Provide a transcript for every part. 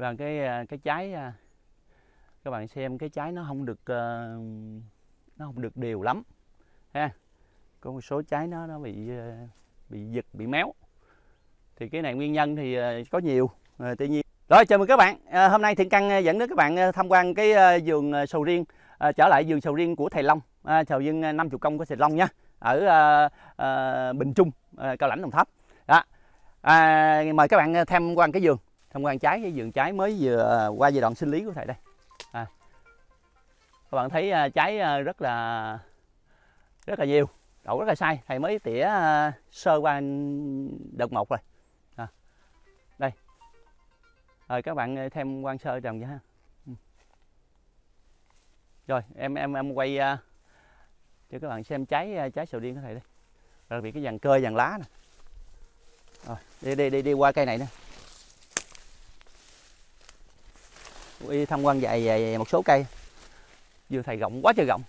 và vâng, cái ờ, cái trái ờ, các bạn xem cái trái nó không được ờ, nó không được đều lắm ha có một số trái nó nó bị bị giật bị méo thì cái này nguyên nhân thì có nhiều à, tuy nhiên rồi chào mừng các bạn hôm nay thiện căn dẫn đến các bạn tham quan cái vườn sầu riêng trở lại vườn sầu riêng của thầy long à, sầu riêng 50 công của thầy long nha ở bình trung cao lãnh đồng tháp đó à, mời các bạn tham quan cái vườn tham quan trái cái vườn trái mới vừa à, qua giai đoạn sinh lý của thầy đây à, các bạn thấy à, trái à, rất là rất là nhiều đậu rất là sai thầy mới tỉa sơ qua đợt một rồi à, đây rồi các bạn thêm quan sơ trồng vậy ha ừ. rồi em em em quay cho các bạn xem trái trái sầu riêng của thầy đây đặc biệt cái dàn cơ dàn lá nè rồi đi đi đi đi qua cây này nè đi tham quan dài về một số cây vừa thầy rộng quá trời rộng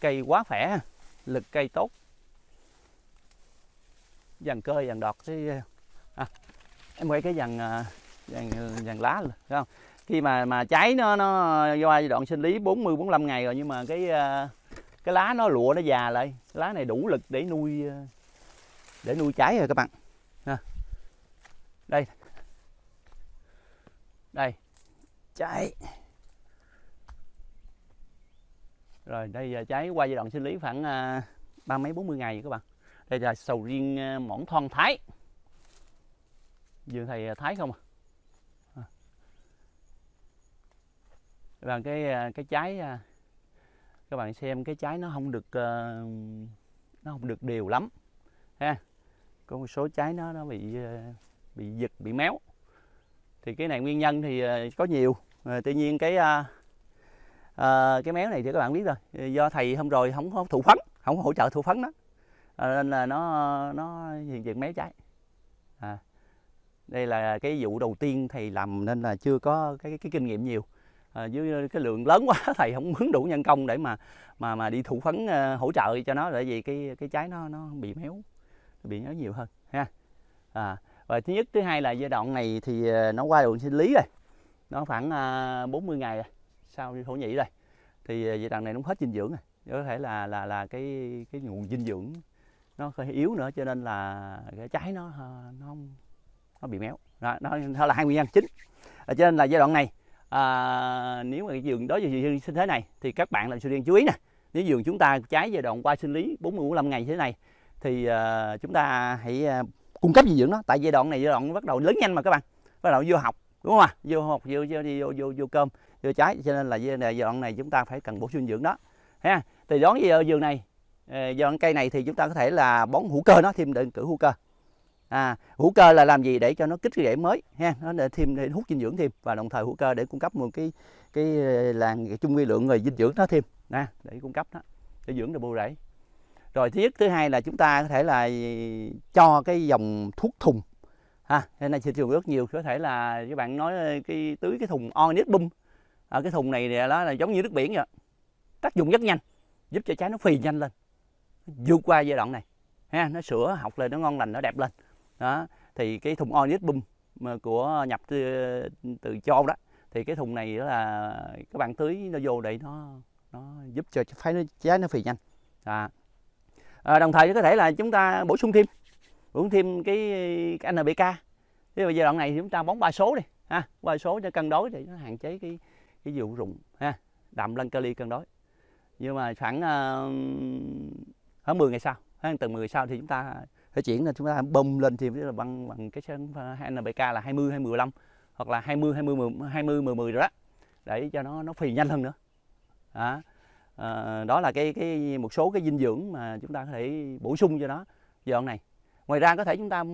cây quá khỏe lực cây tốt dàn cơ dàn đọt cái à, em quay cái dàn dàn à, dàn lá phải không khi mà mà cháy nó nó do giai đoạn sinh lý 40 45 ngày rồi nhưng mà cái à, cái lá nó lụa nó già lại lá này đủ lực để nuôi à, để nuôi cháy rồi các bạn đây đây cháy rồi đây giờ cháy qua giai đoạn sinh lý khoảng à, ba mấy bốn mươi ngày các bạn đây là sầu riêng à, mỏng thon thái vườn thầy à, thái không à bạn cái cái trái các bạn xem cái trái nó không được nó không được đều lắm ha có một số trái nó nó bị bị giật bị méo thì cái này nguyên nhân thì ờ, có nhiều à, tuy nhiên cái à, à, cái méo này thì các bạn biết rồi do thầy hôm rồi không có thụ phấn không có hỗ trợ thụ phấn đó à, nên là nó nó hiện diện méo cháy à, đây là cái vụ đầu tiên thầy làm nên là chưa có cái, cái, cái kinh nghiệm nhiều à, với cái lượng lớn quá thầy không hứng đủ nhân công để mà mà mà đi thụ phấn uh, hỗ trợ cho nó bởi vì cái cái trái nó nó bị méo bị méo nhiều hơn ha à, và thứ nhất thứ hai là giai đoạn này thì ờ, nó qua đường sinh lý rồi nó khoảng 40 ờ, ngày rồi sau thổ nhĩ rồi thì ờ, giai đoạn này nó hết dinh dưỡng rồi có thể là là là cái cái nguồn dinh dưỡng nó hơi yếu nữa cho nên là cái trái nó nó không nó bị méo đó, đó là hai nguyên nhân chính à, cho nên là giai đoạn này à, nếu mà cái giường với giường sinh thế này thì các bạn làm sinh riêng chú ý nè nếu giường chúng ta trái giai đoạn qua sinh lý 40 45 ngày như thế này thì à, chúng ta hãy cung cấp dinh dưỡng đó tại giai đoạn này giai đoạn bắt đầu lớn nhanh mà các bạn bắt đầu vô học đúng không ạ vô học vô vô, vô vô vô cơm vô trái cho nên là giai đoạn này chúng ta phải cần bổ sung dinh dưỡng đó ha thì đón gì về vườn này ờ, giai cây này thì chúng ta có thể là bón hữu cơ nó thêm đơn cử hữu cơ à, hữu cơ là làm gì để cho nó kích rễ mới ha nó để thêm để hút dinh dưỡng thêm và đồng thời hữu cơ để cung cấp một cái cái ờ, làng cái chung vi lượng rồi dinh dưỡng nó thêm nè à, để cung cấp đó để dưỡng được bù rễ rồi thứ nhất thứ hai là chúng ta có thể là cho cái dòng thuốc thùng ha hiện nay thị trường rất nhiều có thể là các bạn nói cái tưới cái thùng onyx bum ở cái thùng này thì đó là giống như nước biển vậy tác dụng rất nhanh giúp cho trái nó phì nhanh lên vượt qua giai đoạn này ha nó sửa học lên nó ngon lành nó đẹp lên đó thì cái thùng onyx bum của nhập từ, từ châu Âu đó thì cái thùng này đó là các bạn tưới nó vô để nó nó giúp cho trái trái nó phì nhanh à, à, đồng thời có thể là chúng ta bổ sung thêm bổ sung thêm cái, cái NPK thế bây giai đoạn này thì chúng ta bón ba số đi ha ba số cho cân đối để nó hạn chế cái cái vụ rụng ha đạm lân kali cân đối nhưng mà khoảng uh, khoảng 10 ngày sau ha, từ 10 ngày sau thì chúng ta phải chuyển là chúng ta bơm lên thì là bằng bằng cái sản ờ, NPK là 20 20 15 hoặc là 20 20 10 20 10 10 rồi đó để cho nó nó phì nhanh hơn nữa đó à, đó là cái cái một số cái dinh dưỡng mà chúng ta có thể bổ sung cho nó giờ này ngoài ra có thể chúng ta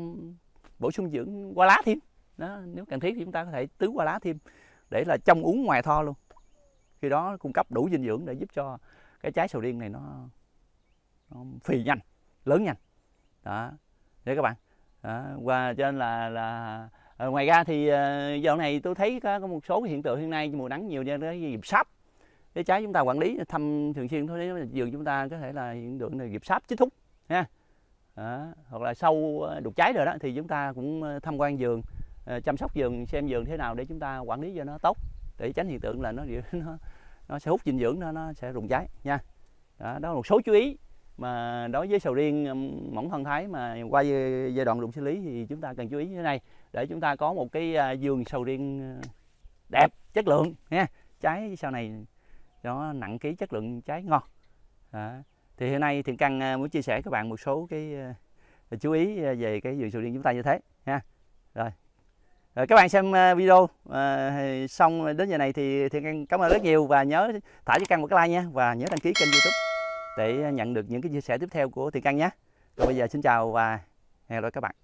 bổ sung dưỡng qua lá thêm đó, nếu cần thiết thì chúng ta có thể tưới qua lá thêm để là trong uống ngoài tho luôn khi đó cung cấp đủ dinh dưỡng để giúp cho cái trái sầu riêng này nó, nó phì nhanh lớn nhanh đó để các bạn đó. và cho nên là là ờ, ngoài ra thì ờ, giờ này tôi thấy có, có một số cái hiện tượng hiện nay mùa nắng nhiều cho nên cái dịp sắp cái trái chúng ta quản lý thăm thường xuyên thôi vườn chúng ta có thể là hiện tượng là nghiệp sáp chích thúc ha đó. hoặc là sâu ờ, đục trái rồi đó thì chúng ta cũng ờ, tham quan vườn ờ, chăm sóc vườn xem vườn thế nào để chúng ta quản lý cho nó tốt để tránh hiện tượng là nó nó nó sẽ hút dinh dưỡng nó nó sẽ rụng trái nha đó, đó là một số chú ý mà đối với sầu riêng mỏng thân thái mà qua giai đoạn rụng xử lý thì chúng ta cần chú ý như thế này để chúng ta có một cái à, vườn sầu riêng đẹp chất lượng nha trái sau này nó nặng ký chất lượng trái ngon à, thì hiện nay thiện căn muốn chia sẻ các bạn một số cái à, chú ý à, về cái vườn sầu riêng chúng ta như thế ha rồi rồi các bạn xem à, video à, xong đến giờ này thì Thiện Căn cảm ơn rất nhiều và nhớ thả cho Căn một cái like nha và nhớ đăng ký kênh youtube để nhận được những cái chia sẻ tiếp theo của Thiện Căn nhé. Còn bây giờ xin chào và hẹn gặp lại các bạn.